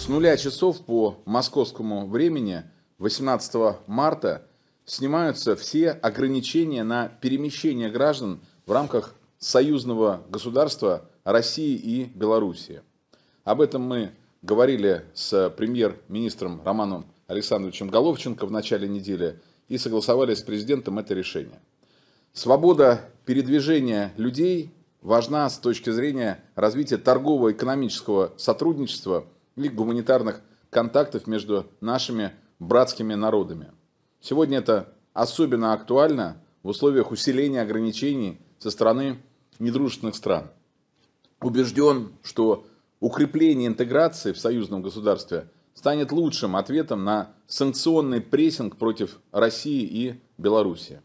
С нуля часов по московскому времени 18 марта снимаются все ограничения на перемещение граждан в рамках союзного государства России и Белоруссии. Об этом мы говорили с премьер-министром Романом Александровичем Головченко в начале недели и согласовали с президентом это решение. Свобода передвижения людей важна с точки зрения развития торгово-экономического сотрудничества – или гуманитарных контактов между нашими братскими народами. Сегодня это особенно актуально в условиях усиления ограничений со стороны недружественных стран. Убежден, что укрепление интеграции в союзном государстве станет лучшим ответом на санкционный прессинг против России и Белоруссии.